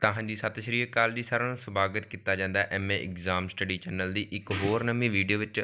ਤਾਂ ਹਾਂਜੀ ਸਤਿ ਸ਼੍ਰੀ ਅਕਾਲ ਜੀ ਸਾਰਿਆਂ ਨੂੰ ਸਵਾਗਤ ਕੀਤਾ ਜਾਂਦਾ ਐਮਏ ਐਗਜ਼ਾਮ ਸਟੱਡੀ ਚੈਨਲ ਦੀ ਇੱਕ ਹੋਰ ਨਵੀਂ ਵੀਡੀਓ ਵਿੱਚ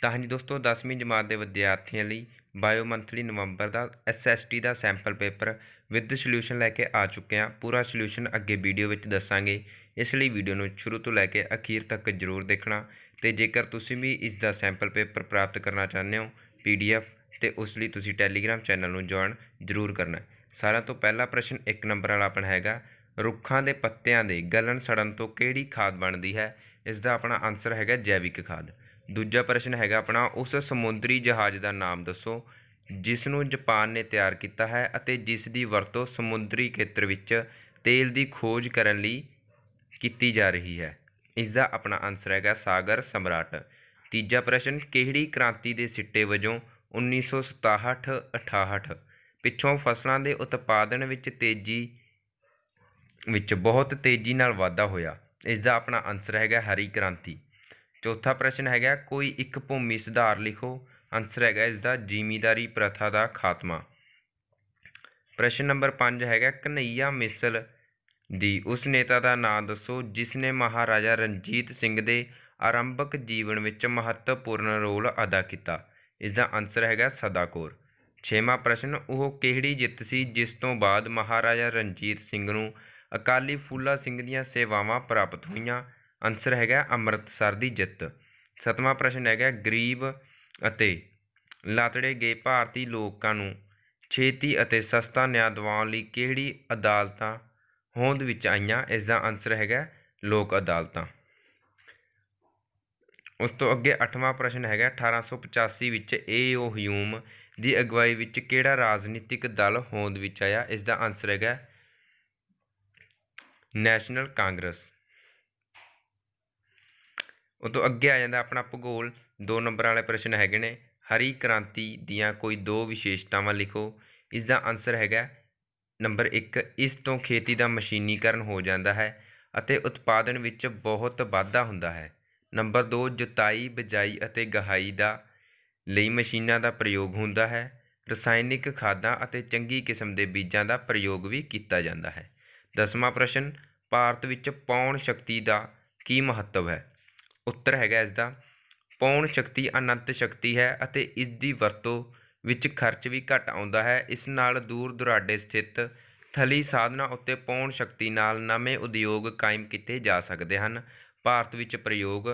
ਤਾਂ ਹਾਂਜੀ ਦੋਸਤੋ 10ਵੀਂ ਜਮਾਤ ਦੇ ਵਿਦਿਆਰਥੀਆਂ ਲਈ ਬਾਇਓ ਮੰਥਲੀ ਨਵੰਬਰ ਦਾ ਐਸਐਸਟੀ ਦਾ ਸੈਂਪਲ ਪੇਪਰ ਵਿਦ ਸੋਲੂਸ਼ਨ ਲੈ ਕੇ ਆ ਚੁੱਕੇ ਹਾਂ ਪੂਰਾ ਸੋਲੂਸ਼ਨ ਅੱਗੇ ਵੀਡੀਓ ਵਿੱਚ ਦੱਸਾਂਗੇ ਇਸ ਲਈ ਵੀਡੀਓ ਨੂੰ ਸ਼ੁਰੂ ਤੋਂ ਲੈ ਕੇ ਅਖੀਰ ਤੱਕ ਜ਼ਰੂਰ ਦੇਖਣਾ ਤੇ ਜੇਕਰ ਤੁਸੀਂ ਵੀ ਇਸ ਦਾ ਸੈਂਪਲ ਪੇਪਰ ਪ੍ਰਾਪਤ ਕਰਨਾ ਚਾਹੁੰਦੇ ਹੋ ਪੀਡੀਐਫ ਤੇ ਉਸ ਲਈ ਤੁਸੀਂ ਟੈਲੀਗ੍ਰam ਚੈਨਲ ਨੂੰ ਜੁਆਇਨ ਜ਼ਰੂਰ ਕਰਨਾ ਸਾਰਿਆਂ ਤੋਂ ਪਹਿਲਾ ਪ੍ਰਸ਼ਨ 1 ਨੰਬਰ ਵਾਲਾ ਆਪਣਾ ਹੈਗਾ ਰੁੱਖਾਂ ਦੇ ਪੱਤਿਆਂ ਦੇ ਗਲਣ ਸੜਨ ਤੋਂ ਕਿਹੜੀ ਖਾਦ ਬਣਦੀ ਹੈ ਇਸ ਦਾ ਆਪਣਾ ਆਨਸਰ ਹੈਗਾ ਜੈਵਿਕ ਖਾਦ ਦੂਜਾ ਪ੍ਰਸ਼ਨ ਹੈਗਾ ਆਪਣਾ ਉਸ ਸਮੁੰਦਰੀ ਜਹਾਜ਼ ਦਾ ਨਾਮ ਦੱਸੋ ਜਿਸ ਨੂੰ ਜਾਪਾਨ ਨੇ ਤਿਆਰ ਕੀਤਾ ਹੈ ਅਤੇ ਜਿਸ ਦੀ ਵਰਤੋਂ ਸਮੁੰਦਰੀ ਖੇਤਰ ਵਿੱਚ ਤੇਲ ਦੀ ਖੋਜ ਕਰਨ ਲਈ ਕੀਤੀ ਜਾ ਰਹੀ ਹੈ ਇਸ ਦਾ ਆਪਣਾ ਆਨਸਰ ਹੈਗਾ ਸਾਗਰ ਸਮਰਾਟ ਤੀਜਾ ਪ੍ਰਸ਼ਨ ਕਿਹੜੀ ਕ੍ਰਾਂਤੀ ਦੇ ਸਿੱਟੇ ਵਜੋਂ 1967-68 ਪਿੱਛੋਂ ਫਸਲਾਂ ਦੇ ਉਤਪਾਦਨ ਵਿੱਚ ਤੇਜ਼ੀ ਵਿੱਚ ਬਹੁਤ ਤੇਜ਼ੀ ਨਾਲ ਵਾਧਾ ਹੋਇਆ ਇਸ ਦਾ ਆਪਣਾ ਆਨਸਰ ਹੈਗਾ ਹਰੀ ਕ੍ਰਾਂਤੀ ਚੌਥਾ ਪ੍ਰਸ਼ਨ ਹੈਗਾ ਕੋਈ ਇੱਕ ਭੂਮੀ ਸੁਧਾਰ ਲਿਖੋ ਆਨਸਰ ਹੈਗਾ ਇਸ ਦਾ ਜ਼ਿਮੀਦਾਰੀ ਪ੍ਰਥਾ ਦਾ ਖਾਤਮਾ ਪ੍ਰਸ਼ਨ ਨੰਬਰ 5 ਹੈਗਾ ਕਨਈਆ ਮਿਸਲ ਦੀ ਉਸ ਨੇਤਾ ਦਾ ਨਾਮ ਦੱਸੋ ਜਿਸ ਨੇ ਮਹਾਰਾਜਾ ਰਣਜੀਤ ਸਿੰਘ ਦੇ ਆਰੰਭਕ ਜੀਵਨ ਵਿੱਚ ਮਹੱਤਵਪੂਰਨ ਰੋਲ ਅਦਾ ਕੀਤਾ ਇਸ ਦਾ ਆਨਸਰ ਹੈਗਾ ਸਦਾਕੌਰ ਛੇਵਾਂ ਪ੍ਰਸ਼ਨ ਉਹ ਕਿਹੜੀ ਜਿੱਤ ਸੀ ਜਿਸ ਤੋਂ ਬਾਅਦ ਮਹਾਰਾਜਾ ਰਣਜੀਤ ਸਿੰਘ ਨੂੰ ਅਕਾਲੀ ਫੂਲਾ ਸਿੰਘ ਦੀਆਂ ਸੇਵਾਵਾਂ ਪ੍ਰਾਪਤ ਹੋਈਆਂ ਆਨਸਰ ਹੈਗਾ ਅੰਮ੍ਰਿਤਸਰ ਦੀ ਜਿੱਤ ਸਤਵਾਂ ਪ੍ਰਸ਼ਨ ਹੈਗਾ ਗਰੀਬ ਅਤੇ ਲਾਤੜੇ ਗਏ ਭਾਰਤੀ ਲੋਕਾਂ ਨੂੰ ਛੇਤੀ ਅਤੇ ਸਸਤਾ ਨਿਆਂ ਦਿਵਾਉਣ ਲਈ ਕਿਹੜੀ ਅਦਾਲਤਾਂ ਹੋਂਦ ਵਿੱਚ ਆਈਆਂ ਇਸ ਦਾ ਆਨਸਰ ਹੈਗਾ ਲੋਕ ਅਦਾਲਤਾਂ ਉਸ ਤੋਂ ਅੱਗੇ 8ਵਾਂ ਪ੍ਰਸ਼ਨ ਹੈਗਾ 1885 ਵਿੱਚ ਏ ਓ ਹਿਊਮ ਦੀ ਅਗਵਾਈ ਵਿੱਚ ਕਿਹੜਾ ਰਾਜਨੀਤਿਕ ਦਲ ਹੋਂਦ ਵਿੱਚ ਆਇਆ ਇਸ ਦਾ ਆਨਸਰ ਹੈਗਾ ਨੈਸ਼ਨਲ ਕਾਂਗਰਸ ਉਹ ਤੋਂ ਅੱਗੇ ਆ ਜਾਂਦਾ ਆਪਣਾ ਭੂਗੋਲ ਦੋ ਨੰਬਰ ਵਾਲੇ ਪ੍ਰਸ਼ਨ ਹੈਗੇ ਨੇ ਹਰੀ ਕ੍ਰਾਂਤੀ ਦੀਆਂ ਕੋਈ ਦੋ ਵਿਸ਼ੇਸ਼ਤਾਵਾਂ ਲਿਖੋ ਇਸ ਦਾ ਆਨਸਰ ਹੈਗਾ ਨੰਬਰ 1 ਇਸ ਤੋਂ ਖੇਤੀ ਦਾ ਮਸ਼ੀਨੀਕਰਨ ਹੋ ਜਾਂਦਾ ਹੈ ਅਤੇ ਉਤਪਾਦਨ ਵਿੱਚ ਬਹੁਤ ਵਾਧਾ ਹੁੰਦਾ ਹੈ ਨੰਬਰ 2 ਜੁਤਾਈ ਬਜਾਈ ਅਤੇ ਗਹਾਈ ਦਾ ਲਈ ਮਸ਼ੀਨਾਂ ਦਾ ਪ੍ਰਯੋਗ ਹੁੰਦਾ ਹੈ ਰਸਾਇਣਿਕ ਖਾਦਾਂ ਅਤੇ ਚੰਗੀ ਕਿਸਮ ਦੇ ਬੀਜਾਂ ਦਾ ਪ੍ਰਯੋਗ ਵੀ ਕੀਤਾ ਜਾਂਦਾ ਹੈ ਦਸਵਾਂ ਪ੍ਰਸ਼ਨ ਭਾਰਤ ਵਿੱਚ ਪੌਣ ਸ਼ਕਤੀ ਦਾ ਕੀ ਮਹੱਤਵ ਹੈ ਉੱਤਰ ਹੈਗਾ ਇਸ ਦਾ ਪੌਣ ਸ਼ਕਤੀ ਅਨੰਤ ਸ਼ਕਤੀ ਹੈ ਅਤੇ ਇਸ ਦੀ ਵਰਤੋਂ ਵਿੱਚ ਖਰਚ ਵੀ ਘੱਟ ਆਉਂਦਾ ਹੈ ਇਸ ਨਾਲ ਦੂਰ ਦੁਰਾਡੇ ਸਥਿਤ ਥਲੀ ਸਾਧਨਾ ਉੱਤੇ ਪੌਣ ਸ਼ਕਤੀ ਨਾਲ ਨਵੇਂ ਉਦਯੋਗ ਕਾਇਮ ਕੀਤੇ ਜਾ ਸਕਦੇ ਹਨ ਭਾਰਤ ਵਿੱਚ ਪ੍ਰਯੋਗ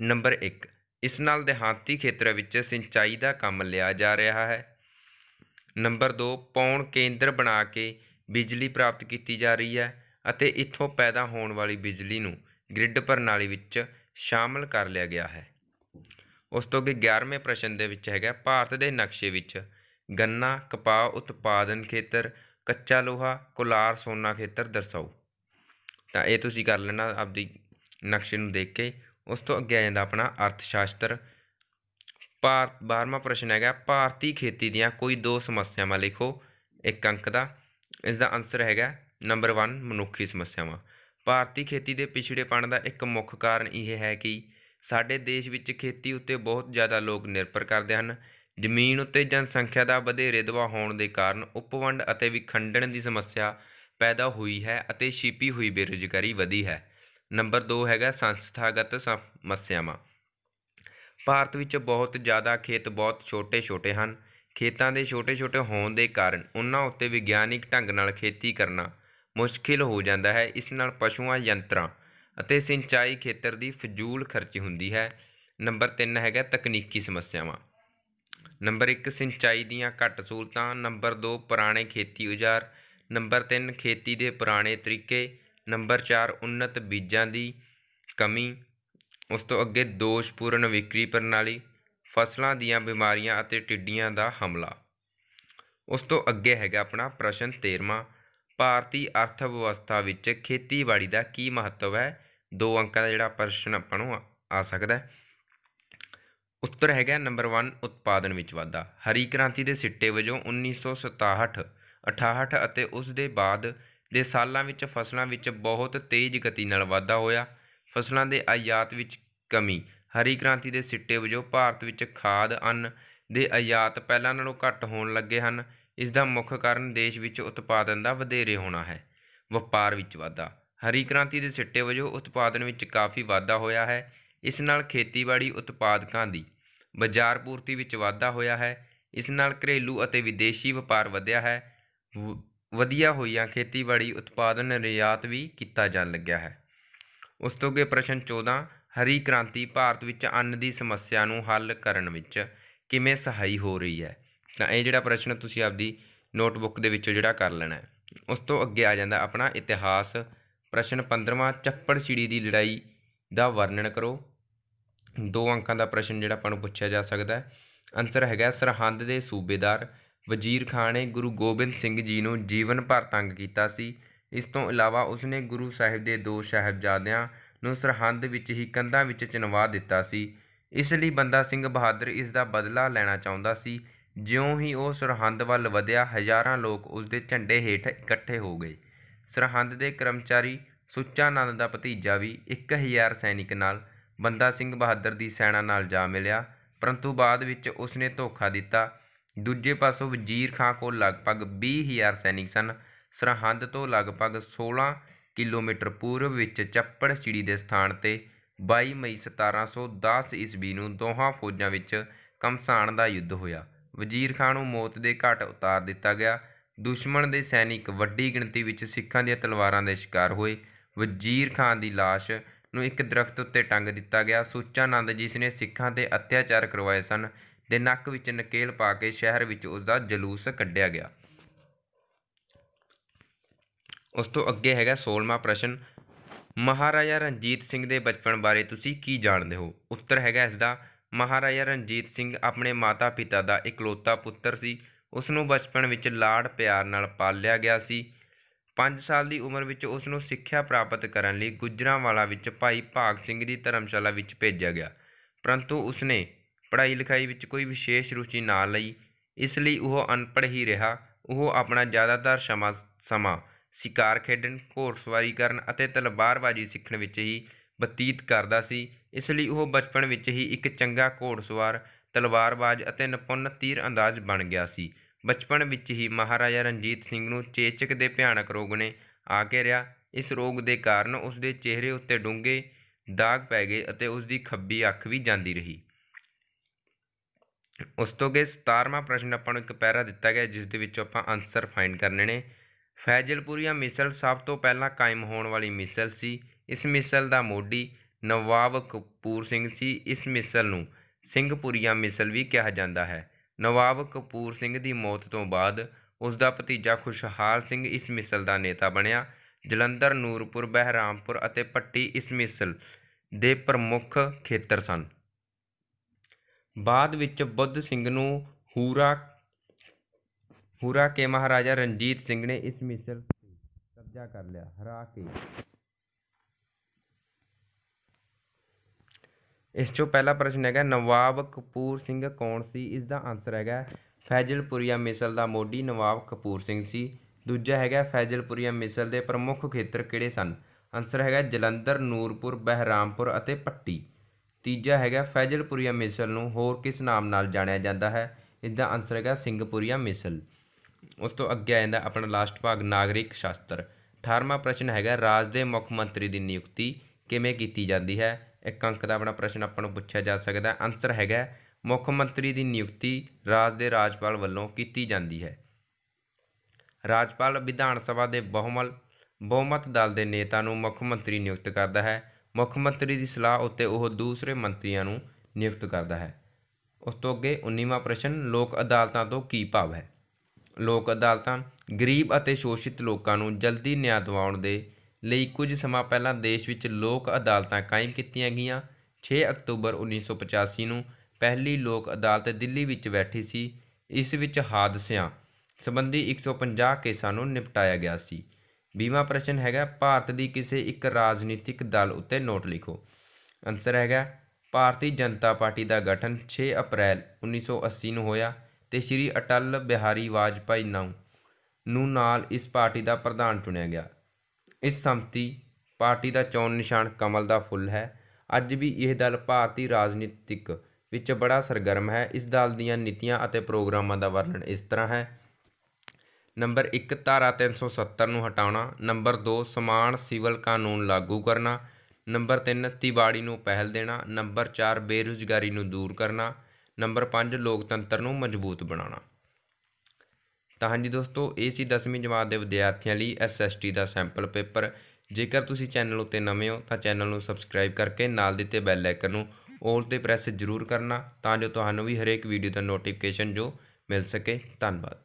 ਨੰਬਰ 1 ਇਸ ਨਾਲ ਦੇਹਾਂਤੀ ਖੇਤਰ ਵਿੱਚ ਸਿੰਚਾਈ ਦਾ ਕੰਮ ਲਿਆ ਜਾ ਰਿਹਾ ਹੈ ਨੰਬਰ 2 ਪੌਣ ਕੇਂਦਰ ਬਣਾ ਕੇ ਬਿਜਲੀ ਪ੍ਰਾਪਤ ਕੀਤੀ ਜਾ ਰਹੀ ਹੈ ਅਤੇ ਇੱਥੋਂ ਪੈਦਾ ਹੋਣ ਵਾਲੀ ਬਿਜਲੀ ਨੂੰ ਗ੍ਰਿਡ ਪ੍ਰਣਾਲੀ ਵਿੱਚ ਸ਼ਾਮਲ ਕਰ ਲਿਆ ਗਿਆ ਹੈ ਉਸ ਤੋਂ ਅੱਗੇ 11ਵੇਂ ਪ੍ਰਸ਼ਨ ਦੇ ਵਿੱਚ ਹੈਗਾ ਭਾਰਤ ਦੇ ਨਕਸ਼ੇ ਵਿੱਚ ਗੰਨਾ ਕਪਾਹ ਉਤਪਾਦਨ ਖੇਤਰ ਕੱਚਾ ਲੋਹਾ ਕੋਲਾਰ ਸੋਨਾ ਖੇਤਰ ਦਰਸਾਓ ਤਾਂ ਇਹ ਤੁਸੀਂ ਕਰ ਲੈਣਾ ਆਪਦੀ ਨਕਸ਼ੇ ਨੂੰ ਦੇਖ ਕੇ ਉਸ ਤੋਂ ਅੱਗੇ ਆ ਜਾਂਦਾ ਆਪਣਾ ਅਰਥ ਸ਼ਾਸਤਰ ਭਾਰਤ 12ਵਾਂ ਪ੍ਰਸ਼ਨ ਹੈਗਾ ਭਾਰਤੀ ਖੇਤੀ ਦੀਆਂ ਕੋਈ ਦੋ ਸਮੱਸਿਆਵਾਂ ਲਿਖੋ ਇੱਕ ਅੰਕ ਦਾ ਇਸ ਦਾ ਆਨਸਰ ਹੈਗਾ ਨੰਬਰ 1 ਮਨੁੱਖੀ ਸਮੱਸਿਆਵਾਂ ਭਾਰਤੀ ਖੇਤੀ ਦੇ ਪਿਛੜੇਪਣ ਦਾ ਇੱਕ ਮੁੱਖ ਕਾਰਨ ਇਹ ਹੈ ਕਿ ਸਾਡੇ ਦੇਸ਼ ਵਿੱਚ ਖੇਤੀ ਉੱਤੇ ਬਹੁਤ ਜ਼ਿਆਦਾ ਲੋਕ ਨਿਰਭਰ ਕਰਦੇ ਹਨ ਜ਼ਮੀਨ ਉੱਤੇ ਜਨਸੰਖਿਆ ਦਾ ਵਧੇਰੇ ਦਬਾਅ ਹੋਣ ਦੇ ਕਾਰਨ ਉਪਵੰਡ ਅਤੇ ਵਿਖੰਡਣ ਦੀ ਸਮੱਸਿਆ ਪੈਦਾ ਹੋਈ ਹੈ ਅਤੇ ਛਿਪੀ ਹੋਈ ਬੇਰੁਜ਼ਗਾਰੀ ਵਧੀ ਹੈ ਨੰਬਰ 2 ਹੈਗਾ ਸੰਸਥਾਗਤ ਸਮੱਸਿਆਵਾਂ ਭਾਰਤ ਵਿੱਚ ਬਹੁਤ ਜ਼ਿਆਦਾ ਖੇਤ ਬਹੁਤ ਛੋਟੇ-ਛੋਟੇ ਹਨ ਖੇਤਾਂ ਦੇ ਛੋਟੇ ਛੋਟੇ ਹੋਣ ਦੇ ਕਾਰਨ ਉਹਨਾਂ ਉੱਤੇ ਵਿਗਿਆਨਿਕ ਢੰਗ ਨਾਲ ਖੇਤੀ ਕਰਨਾ ਮੁਸ਼ਕਿਲ ਹੋ ਜਾਂਦਾ ਹੈ ਇਸ ਨਾਲ ਪਸ਼ੂਆਂ ਯੰਤਰਾਂ ਅਤੇ ਸਿੰਚਾਈ ਖੇਤਰ ਦੀ ਫਜ਼ੂਲ ਖਰਚ ਹੁੰਦੀ ਹੈ ਨੰਬਰ 3 ਹੈਗਾ ਤਕਨੀਕੀ ਸਮੱਸਿਆਵਾਂ ਨੰਬਰ 1 ਸਿੰਚਾਈ ਦੀਆਂ ਘੱਟ ਸਹੂਲਤਾਂ ਨੰਬਰ 2 ਪੁਰਾਣੇ ਖੇਤੀ ਔਜ਼ਾਰ ਨੰਬਰ 3 ਖੇਤੀ ਦੇ ਪੁਰਾਣੇ ਤਰੀਕੇ ਨੰਬਰ 4 ਉન્નਤ ਬੀਜਾਂ ਦੀ ਕਮੀ ਉਸ ਤੋਂ ਅੱਗੇ ਦੋਸ਼ਪੂਰਨ ਵਿਕਰੀ ਪ੍ਰਣਾਲੀ ਫਸਲਾਂ ਦੀਆਂ ਬਿਮਾਰੀਆਂ ਅਤੇ ਟਿੱਡੀਆਂ ਦਾ ਹਮਲਾ ਉਸ ਤੋਂ ਅੱਗੇ ਹੈਗਾ ਆਪਣਾ ਪ੍ਰਸ਼ਨ 13ਵਾਂ ਭਾਰਤੀ ਅਰਥ ਵਿਵਸਥਾ ਵਿੱਚ ਖੇਤੀਬਾੜੀ ਦਾ ਕੀ ਮਹੱਤਵ ਹੈ ਦੋ ਅੰਕਾਂ ਦਾ ਜਿਹੜਾ ਪ੍ਰਸ਼ਨ ਆਪਾਂ ਨੂੰ ਆ ਸਕਦਾ ਹੈ ਉੱਤਰ ਹੈਗਾ ਨੰਬਰ 1 ਉਤਪਾਦਨ ਵਿੱਚ ਵਾਧਾ ਹਰੀ ਕ੍ਰਾਂਤੀ ਦੇ ਸਿੱਟੇ ਵਜੋਂ 1967 68 ਅਤੇ ਉਸ ਦੇ ਬਾਅਦ ਦੇ ਸਾਲਾਂ ਵਿੱਚ ਫਸਲਾਂ ਵਿੱਚ ਬਹੁਤ ਤੇਜ਼ ਗਤੀ ਨਾਲ ਵਾਧਾ ਹੋਇਆ ਫਸਲਾਂ ਦੇ ਆਯਾਤ ਵਿੱਚ ਕਮੀ ਹਰੀ ਕ੍ਰਾਂਤੀ ਦੇ ਸਿੱਟੇ ਵਜੋਂ ਭਾਰਤ ਵਿੱਚ ਖਾਦ ਅੰਨ ਦੇ ਆਯਾਤ ਪਹਿਲਾਂ ਨਾਲੋਂ ਘੱਟ ਹੋਣ ਲੱਗੇ ਹਨ ਇਸ ਦਾ ਮੁੱਖ ਕਾਰਨ ਦੇਸ਼ ਵਿੱਚ ਉਤਪਾਦਨ ਦਾ ਵਧੇਰੇ ਹੋਣਾ ਹੈ ਵਪਾਰ ਵਿੱਚ ਵਾਧਾ ਹਰੀ ਕ੍ਰਾਂਤੀ ਦੇ ਸਿੱਟੇ ਵਜੋਂ ਉਤਪਾਦਨ ਵਿੱਚ ਕਾਫੀ ਵਾਧਾ ਹੋਇਆ ਹੈ ਇਸ ਨਾਲ ਖੇਤੀਬਾੜੀ ਉਤਪਾਦਕਾਂ ਦੀ ਬਾਜ਼ਾਰ ਪੂਰਤੀ ਵਿੱਚ ਵਾਧਾ ਹੋਇਆ ਹੈ ਇਸ ਨਾਲ ਘਰੇਲੂ ਅਤੇ ਵਿਦੇਸ਼ੀ ਵਪਾਰ ਵਧਿਆ ਹੈ ਵਧੀਆ ਹੋਈਆਂ ਖੇਤੀਬਾੜੀ ਉਤਪਾਦਨ ਨਿਰਯਾਤ ਵੀ ਕੀਤਾ ਜਾਣ ਲੱਗਿਆ ਹੈ ਉਸ ਤੋਂ ਅੱਗੇ ਪ੍ਰਸ਼ਨ 14 ਹਰੀ ਕ੍ਰਾਂਤੀ ਭਾਰਤ ਵਿੱਚ ਅੰਨ ਦੀ ਸਮੱਸਿਆ ਨੂੰ ਹੱਲ ਕਰਨ ਵਿੱਚ ਕਿਵੇਂ ਸਹਾਈ ਹੋ ਰਹੀ ਹੈ ਤਾਂ ਇਹ ਜਿਹੜਾ ਪ੍ਰਸ਼ਨ ਤੁਸੀਂ ਆਪਦੀ ਨੋਟਬੁੱਕ ਦੇ ਵਿੱਚੋਂ ਜਿਹੜਾ ਕਰ ਲੈਣਾ ਉਸ ਤੋਂ ਅੱਗੇ ਆ ਜਾਂਦਾ ਆਪਣਾ ਇਤਿਹਾਸ ਪ੍ਰਸ਼ਨ 15ਵਾਂ ਚੱਪੜ ਚਿੜੀ ਦੀ ਲੜਾਈ ਦਾ ਵਰਣਨ ਕਰੋ ਦੋ ਅੰਕਾਂ ਦਾ ਪ੍ਰਸ਼ਨ ਜਿਹੜਾ ਆਪਾਂ ਨੂੰ ਪੁੱਛਿਆ ਜਾ ਸਕਦਾ ਹੈ ਆਨਸਰ ਹੈਗਾ ਸਰਹੰਦ ਦੇ ਸੂਬੇਦਾਰ ਵਜ਼ੀਰ ਖਾਨ ਨੇ ਗੁਰੂ ਗੋਬਿੰਦ ਸਿੰਘ ਜੀ ਨੂੰ ਜੀਵਨ ਭਰ ਤੰਗ ਕੀਤਾ ਸੀ ਇਸ ਤੋਂ ਇਲਾਵਾ ਉਸਨੇ ਗੁਰੂ ਸਾਹਿਬ ਦੇ ਦੋ ਸਾਹਿਬਜ਼ਾਦਿਆਂ ਨੂੰ ਸਰਹੰਦ ਵਿੱਚ ਹੀ ਕੰਧਾਂ ਵਿੱਚ ਚਿਣਵਾ ਦਿੱਤਾ ਸੀ ਇਸ ਲਈ ਬੰਦਾ ਸਿੰਘ ਬਹਾਦਰ ਇਸ ਦਾ ਬਦਲਾ ਲੈਣਾ ਚਾਹੁੰਦਾ ਸੀ ਜਿਉਂ ਹੀ ਉਹ ਸਰਹੰਦ ਵੱਲ ਵਧਿਆ ਹਜ਼ਾਰਾਂ ਲੋਕ ਉਸ ਦੇ ਝੰਡੇ ਹੇਠ ਇਕੱਠੇ ਹੋ ਗਏ ਸਰਹੰਦ ਦੇ ਕਰਮਚਾਰੀ ਸੁੱਚਾ ਨੰਦ ਦਾ ਭਤੀਜਾ ਵੀ 1000 ਸੈਨਿਕ ਨਾਲ ਬੰਦਾ ਸਿੰਘ ਬਹਾਦਰ ਦੀ ਸੈਨਾ ਨਾਲ ਜਾ ਮਿਲਿਆ ਪਰੰਤੂ ਬਾਅਦ ਵਿੱਚ ਉਸ ਨੇ ਧੋਖਾ ਦਿੱਤਾ ਦੂਜੇ ਪਾਸੋਂ ਵਜ਼ੀਰ ਖਾਂ ਕੋਲ ਲਗਭਗ 20000 ਸੈਨਿਕ ਸਨ ਸਰਹੰਦ ਤੋਂ ਲਗਭਗ 16 ਕਿਲੋਮੀਟਰ ਪੂਰਬ ਵਿੱਚ ਚੱਪੜ ਚਿੜੀ ਦੇ ਸਥਾਨ 'ਤੇ 22 ਮਈ 1710 ਈਸਵੀ ਨੂੰ ਦੋਹਾਂ ਫੌਜਾਂ ਵਿੱਚ ਕਮਸਾਨ ਦਾ ਯੁੱਧ ਹੋਇਆ। ਵਜ਼ੀਰ ਖਾਨ ਨੂੰ ਮੌਤ ਦੇ ਘਾਟ ਉਤਾਰ ਦਿੱਤਾ ਗਿਆ। ਦੁਸ਼ਮਣ ਦੇ ਸੈਨਿਕ ਵੱਡੀ ਗਿਣਤੀ ਵਿੱਚ ਸਿੱਖਾਂ ਦੀਆਂ ਤਲਵਾਰਾਂ ਦੇ ਸ਼ਿਕਾਰ ਹੋਏ। ਵਜ਼ੀਰ ਖਾਨ ਦੀ লাশ ਨੂੰ ਇੱਕ ਦਰਖ਼ਤ ਉੱਤੇ ਟੰਗ ਦਿੱਤਾ ਗਿਆ। ਸੁੱਚਾ ਨੰਦ ਜਿਸ ਨੇ ਸਿੱਖਾਂ 'ਤੇ ਅਤਿਆਚਾਰ ਕਰਵਾਏ ਸਨ, ਦੇ ਨੱਕ ਵਿੱਚ ਨਕੇਲ ਪਾ ਕੇ ਸ਼ਹਿਰ ਵਿੱਚ ਉਸ ਦਾ ਜਲੂਸ ਕੱਢਿਆ ਗਿਆ। ਉਸ ਤੋਂ ਅੱਗੇ ਹੈਗਾ 16ਵਾਂ ਪ੍ਰਸ਼ਨ ਮਹਾਰਾਜਾ ਰਣਜੀਤ ਸਿੰਘ ਦੇ ਬਚਪਨ ਬਾਰੇ ਤੁਸੀਂ ਕੀ ਜਾਣਦੇ ਹੋ ਉੱਤਰ ਹੈਗਾ ਇਸ ਦਾ ਮਹਾਰਾਜਾ ਰਣਜੀਤ ਸਿੰਘ ਆਪਣੇ ਮਾਤਾ-ਪਿਤਾ ਦਾ ਇਕਲੌਤਾ ਪੁੱਤਰ ਸੀ ਉਸ ਨੂੰ ਬਚਪਨ ਵਿੱਚ ਲਾੜ ਪਿਆਰ ਨਾਲ ਪਾਲਿਆ ਗਿਆ ਸੀ 5 ਸਾਲ ਦੀ ਉਮਰ ਵਿੱਚ ਉਸ ਨੂੰ ਸਿੱਖਿਆ ਪ੍ਰਾਪਤ ਕਰਨ ਲਈ ਗੁਜਰਾਂਵਾਲਾ ਵਿੱਚ ਭਾਈ ਭਾਗ ਸਿੰਘ ਦੀ ਧਰਮਸ਼ਾਲਾ ਵਿੱਚ ਭੇਜਿਆ ਗਿਆ ਪਰੰਤੂ ਉਸ ਨੇ ਪੜ੍ਹਾਈ ਲਿਖਾਈ ਵਿੱਚ ਕੋਈ ਵਿਸ਼ੇਸ਼ ਰੁਚੀ ਨਾ ਲਈ ਇਸ ਲਈ ਉਹ ਅਨਪੜ੍ਹ ਹੀ ਰਿਹਾ ਉਹ ਆਪਣਾ ਜ਼ਿਆਦਾਤਰ ਸਮਾਂ ਸ਼ਿਕਾਰ ਖੇਡਣ ਘੋੜਸਵਾਰੀ ਕਰਨ ਅਤੇ ਤਲਵਾਰਬਾਜ਼ੀ ਸਿੱਖਣ ਵਿੱਚ ਹੀ ਬਤੀਤ ਕਰਦਾ ਸੀ ਇਸ ਲਈ ਉਹ ਬਚਪਨ ਵਿੱਚ ਹੀ ਇੱਕ ਚੰਗਾ ਘੋੜਸਵਾਰ ਤਲਵਾਰਬਾਜ਼ ਅਤੇ ਨਿਪੁੰਨ ਤੀਰ ਅੰਦਾਜ਼ ਬਣ ਗਿਆ ਸੀ ਬਚਪਨ ਵਿੱਚ ਹੀ ਮਹਾਰਾਜਾ ਰਣਜੀਤ ਸਿੰਘ ਨੂੰ ਚੇਚਕ ਦੇ ਭਿਆਨਕ ਰੋਗ ਨੇ ਆ ਕੇ ਰਿਆ ਇਸ ਰੋਗ ਦੇ ਕਾਰਨ ਉਸ ਦੇ ਚਿਹਰੇ ਉੱਤੇ ਡੂੰਘੇ ਦਾਗ ਪੈ ਗਏ ਅਤੇ ਉਸ ਦੀ ਖੱਬੀ ਅੱਖ ਵੀ ਜਾਂਦੀ ਰਹੀ ਉਸ ਤੋਂ ਅਗੇ 17ਵਾਂ ਪ੍ਰਸ਼ਨ ਆਪਾਂ ਨੂੰ ਇੱਕ ਪੈਰਾ ਦਿੱਤਾ ਗਿਆ ਜਿਸ ਦੇ ਵਿੱਚੋਂ ਆਪਾਂ ਆਨਸਰ ਫਾਈਂਡ ਕਰਨੇ ਨੇ ਫੈਜ਼ਲਪੁਰੀਆ ਮਿਸਲ ਸਭ ਤੋਂ ਪਹਿਲਾਂ ਕਾਇਮ ਹੋਣ ਵਾਲੀ ਮਿਸਲ ਸੀ ਇਸ ਮਿਸਲ ਦਾ ਮੋਢੀ ਨਵਾਬ ਕਪੂਰ ਸਿੰਘ ਸੀ ਇਸ ਮਿਸਲ ਨੂੰ ਸਿੰਘਪੁਰੀਆ ਮਿਸਲ ਵੀ ਕਿਹਾ ਜਾਂਦਾ ਹੈ ਨਵਾਬ ਕਪੂਰ ਸਿੰਘ ਦੀ ਮੌਤ ਤੋਂ ਬਾਅਦ ਉਸ ਦਾ ਭਤੀਜਾ ਖੁਸ਼ਹਾਲ ਸਿੰਘ ਇਸ ਮਿਸਲ ਦਾ ਨੇਤਾ ਬਣਿਆ ਜਲੰਧਰ ਨੂਰਪੁਰ ਬਹਿਰਾਮਪੁਰ ਅਤੇ ਪੱਟੀ ਇਸ ਮਿਸਲ ਦੇ ਪ੍ਰਮੁੱਖ ਖੇਤਰ ਸਨ ਬਾਅਦ ਵਿੱਚ ਬੁੱਧ ਸਿੰਘ ਨੂੰ ਹੂਰਾ ਹੁਰਾ ਕੇ ਮਹਾਰਾਜਾ ਰਣਜੀਤ ਸਿੰਘ ਨੇ ਇਸ ਮਿਸਲ ਤੇ ਕਬਜ਼ਾ ਕਰ ਲਿਆ ਹਰਾ ਕੇ ਇਸ ਤੋਂ ਪਹਿਲਾ ਪ੍ਰਸ਼ਨ ਹੈਗਾ ਨਵਾਬ ਕਪੂਰ ਸਿੰਘ ਕੌਣ ਸੀ ਇਸ ਦਾ ਆਨਸਰ ਹੈਗਾ ਫੈਜ਼ਲਪੁਰੀਆ ਮਿਸਲ ਦਾ ਮੋਢੀ ਨਵਾਬ ਕਪੂਰ ਸਿੰਘ ਸੀ ਦੂਜਾ ਹੈਗਾ ਫੈਜ਼ਲਪੁਰੀਆ ਮਿਸਲ ਦੇ ਪ੍ਰਮੁੱਖ ਖੇਤਰ ਕਿਹੜੇ ਸਨ ਆਨਸਰ ਹੈਗਾ ਜਲੰਧਰ ਨੂਰਪੁਰ ਬਹਿਰਾਮਪੁਰ ਅਤੇ ਪੱਟੀ ਤੀਜਾ ਹੈਗਾ ਫੈਜ਼ਲਪੁਰੀਆ ਮਿਸਲ ਨੂੰ ਹੋਰ ਕਿਸ ਨਾਮ ਨਾਲ ਜਾਣਿਆ ਜਾਂਦਾ ਹੈ ਇਸ ਦਾ ਆਨਸਰ ਹੈਗਾ ਸਿੰਘਪੁਰੀਆ ਮਿਸਲ ਉਸ ਤੋਂ ਅੱਗੇ ਆ ਜਾਂਦਾ ਆਪਣਾ ਲਾਸਟ ਭਾਗ ਨਾਗਰਿਕ ਸ਼ਾਸਤਰ 18ਵਾਂ ਪ੍ਰਸ਼ਨ ਹੈਗਾ ਰਾਜ ਦੇ ਮੁੱਖ ਮੰਤਰੀ ਦੀ ਨਿਯੁਕਤੀ ਕਿਵੇਂ ਕੀਤੀ ਜਾਂਦੀ ਹੈ ਇੱਕ ਅੰਕ ਦਾ ਆਪਣਾ ਪ੍ਰਸ਼ਨ ਆਪਾਂ ਨੂੰ ਪੁੱਛਿਆ ਜਾ ਸਕਦਾ ਆਨਸਰ ਹੈਗਾ ਮੁੱਖ ਮੰਤਰੀ ਦੀ ਨਿਯੁਕਤੀ ਰਾਜ ਦੇ ਰਾਜਪਾਲ ਵੱਲੋਂ ਕੀਤੀ ਜਾਂਦੀ ਹੈ ਰਾਜਪਾਲ ਵਿਧਾਨ ਸਭਾ ਦੇ ਬਹੁਮਲ ਬਹੁਮਤ ਦਲ ਦੇ ਨੇਤਾ ਨੂੰ ਮੁੱਖ ਮੰਤਰੀ ਨਿਯੁਕਤ ਕਰਦਾ ਹੈ ਮੁੱਖ ਮੰਤਰੀ ਦੀ ਸਲਾਹ ਉੱਤੇ ਉਹ ਦੂਸਰੇ ਮੰਤਰੀਆਂ ਨੂੰ ਨਿਯੁਕਤ ਕਰਦਾ ਹੈ ਉਸ ਤੋਂ ਅੱਗੇ 19ਵਾਂ ਪ੍ਰਸ਼ਨ ਲੋਕ ਅਦਾਲਤਾਂ ਤੋਂ ਕੀ ਭਾਵ ਹੈ ਲੋਕ ਅਦਾਲਤਾਂ ਗਰੀਬ ਅਤੇ ਸ਼ੋਸ਼ਿਤ ਲੋਕਾਂ ਨੂੰ ਜਲਦੀ ਨਿਆਂ ਦਿਵਾਉਣ ਦੇ ਲਈ ਕੁਝ ਸਮਾਂ ਪਹਿਲਾਂ ਦੇਸ਼ ਵਿੱਚ ਲੋਕ ਅਦਾਲਤਾਂ ਕਾਇਮ ਕੀਤੀਆਂ ਗਈਆਂ 6 ਅਕਤੂਬਰ 1985 ਨੂੰ ਪਹਿਲੀ ਲੋਕ ਅਦਾਲਤ ਦਿੱਲੀ ਵਿੱਚ ਬੈਠੀ ਸੀ ਇਸ ਵਿੱਚ ਹਾਦਸਿਆਂ ਸੰਬੰਧੀ 150 ਕੇਸਾਂ ਨੂੰ ਨਿਪਟਾਇਆ ਗਿਆ ਸੀ ਬੀਮਾ ਪ੍ਰਸ਼ਨ ਹੈਗਾ ਭਾਰਤ ਦੀ ਕਿਸੇ ਇੱਕ ਰਾਜਨੀਤਿਕ ਦਲ ਉੱਤੇ ਨੋਟ ਲਿਖੋ ਆਨਸਰ ਹੈਗਾ ਭਾਰਤੀ ਜਨਤਾ ਪਾਰਟੀ ਦਾ ਗਠਨ 6 ਅਪ੍ਰੈਲ 1980 ਨੂੰ ਹੋਇਆ ਤੇ ਸ਼੍ਰੀ ਅਟਲ ਬਿਹਾਰੀ ਵਾਜਪਾਈ ਨਾਉ ਨੂੰ ਨਾਲ ਇਸ ਪਾਰਟੀ ਦਾ ਪ੍ਰਧਾਨ ਚੁਣਿਆ ਗਿਆ ਇਸ ਸੰਮਤੀ ਪਾਰਟੀ ਦਾ ਚੋਣ ਨਿਸ਼ਾਨ ਕਮਲ ਦਾ ਫੁੱਲ ਹੈ ਅੱਜ ਵੀ ਇਹ ਦਲ ਭਾਰਤੀ ਰਾਜਨੀਤਿਕ ਵਿੱਚ ਬੜਾ ਸਰਗਰਮ ਹੈ ਇਸ ਦਲ ਦੀਆਂ ਨੀਤੀਆਂ ਅਤੇ ਪ੍ਰੋਗਰਾਮਾਂ ਦਾ ਵਰਣਨ ਇਸ ਤਰ੍ਹਾਂ ਹੈ ਨੰਬਰ 1 ਧਾਰਾ 370 ਨੂੰ ਹਟਾਉਣਾ ਨੰਬਰ 2 ਸਮਾਨ ਸਿਵਲ ਕਾਨੂੰਨ ਲਾਗੂ ਕਰਨਾ ਨੰਬਰ 3 ਤਿਵਾੜੀ ਨੂੰ ਪਹਿਲ ਦੇਣਾ ਨੰਬਰ 4 ਬੇਰੁਜ਼ਗਾਰੀ ਨੂੰ ਦੂਰ ਕਰਨਾ ਨੰਬਰ 5 ਲੋਕਤੰਤਰ ਨੂੰ ਮਜ਼ਬੂਤ ਬਣਾਉਣਾ ਤਾਂ ਹਾਂਜੀ ਦੋਸਤੋ ਇਹ ਸੀ 10ਵੀਂ ਜਮਾਤ ਦੇ ਵਿਦਿਆਰਥੀਆਂ ਲਈ ਐਸਐਸਟੀ ਦਾ ਸੈਂਪਲ ਪੇਪਰ ਜੇਕਰ ਤੁਸੀਂ ਚੈਨਲ ਉੱਤੇ ਨਵੇਂ ਹੋ ਤਾਂ ਚੈਨਲ ਨੂੰ ਸਬਸਕ੍ਰਾਈਬ ਕਰਕੇ ਨਾਲ ਦਿੱਤੇ ਬੈਲ ਆਈਕਨ ਨੂੰ ਆਲ ਤੇ ਪ੍ਰੈਸ ਜ਼ਰੂਰ ਕਰਨਾ ਤਾਂ ਜੋ ਤੁਹਾਨੂੰ ਵੀ ਹਰੇਕ ਵੀਡੀਓ ਦਾ ਨੋਟੀਫਿਕੇਸ਼ਨ ਜੋ ਮਿਲ ਸਕੇ ਧੰਨਵਾਦ